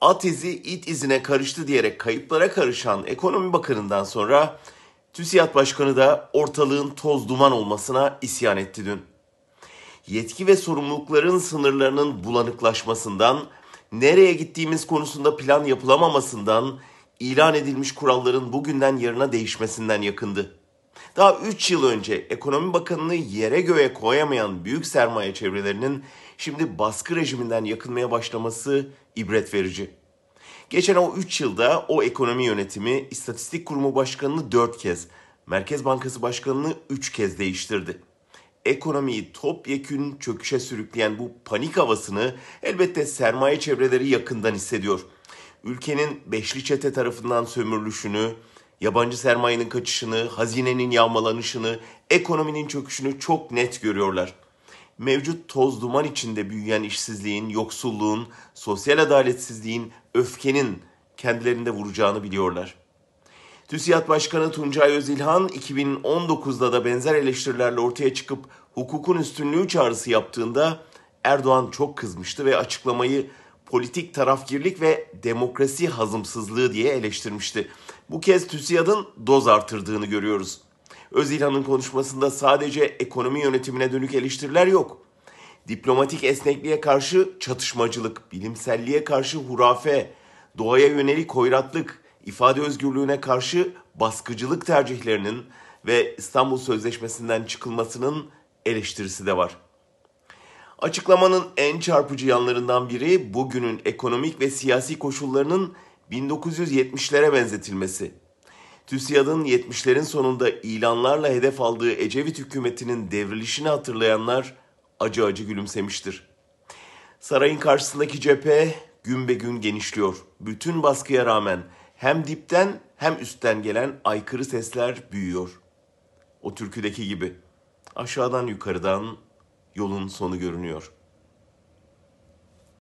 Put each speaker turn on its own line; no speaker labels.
at izi it izine karıştı diyerek kayıplara karışan ekonomi bakanından sonra TÜSİAD Başkanı da ortalığın toz duman olmasına isyan etti dün. Yetki ve sorumlulukların sınırlarının bulanıklaşmasından, nereye gittiğimiz konusunda plan yapılamamasından, ilan edilmiş kuralların bugünden yarına değişmesinden yakındı. Daha 3 yıl önce ekonomi bakanlığı yere göğe koyamayan büyük sermaye çevrelerinin şimdi baskı rejiminden yakınmaya başlaması ibret verici. Geçen o 3 yılda o ekonomi yönetimi istatistik Kurumu Başkanı'nı 4 kez, Merkez Bankası Başkanı'nı 3 kez değiştirdi. Ekonomiyi topyekün çöküşe sürükleyen bu panik havasını elbette sermaye çevreleri yakından hissediyor. Ülkenin beşli çete tarafından sömürülüşünü, yabancı sermayenin kaçışını, hazinenin yağmalanışını, ekonominin çöküşünü çok net görüyorlar. Mevcut toz duman içinde büyüyen işsizliğin, yoksulluğun, sosyal adaletsizliğin, öfkenin kendilerinde vuracağını biliyorlar. TÜSİAD Başkanı Tuncay Özilhan 2019'da da benzer eleştirilerle ortaya çıkıp hukukun üstünlüğü çağrısı yaptığında Erdoğan çok kızmıştı ve açıklamayı politik tarafgirlik ve demokrasi hazımsızlığı diye eleştirmişti. Bu kez TÜSİAD'ın doz artırdığını görüyoruz. Özilhan'ın konuşmasında sadece ekonomi yönetimine dönük eleştiriler yok. Diplomatik esnekliğe karşı çatışmacılık, bilimselliğe karşı hurafe, doğaya yönelik koyratlık, ifade özgürlüğüne karşı baskıcılık tercihlerinin ve İstanbul Sözleşmesi'nden çıkılmasının eleştirisi de var. Açıklamanın en çarpıcı yanlarından biri bugünün ekonomik ve siyasi koşullarının 1970'lere benzetilmesi. TÜSİAD'ın 70'lerin sonunda ilanlarla hedef aldığı Ecevit hükümetinin devrilişini hatırlayanlar acı acı gülümsemiştir. Sarayın karşısındaki cephe gün be gün genişliyor. Bütün baskıya rağmen hem dipten hem üstten gelen aykırı sesler büyüyor. O türküdeki gibi. Aşağıdan yukarıdan, yolun sonu görünüyor.